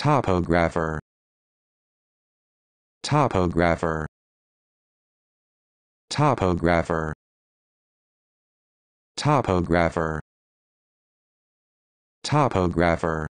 topographer topographer topographer topographer topographer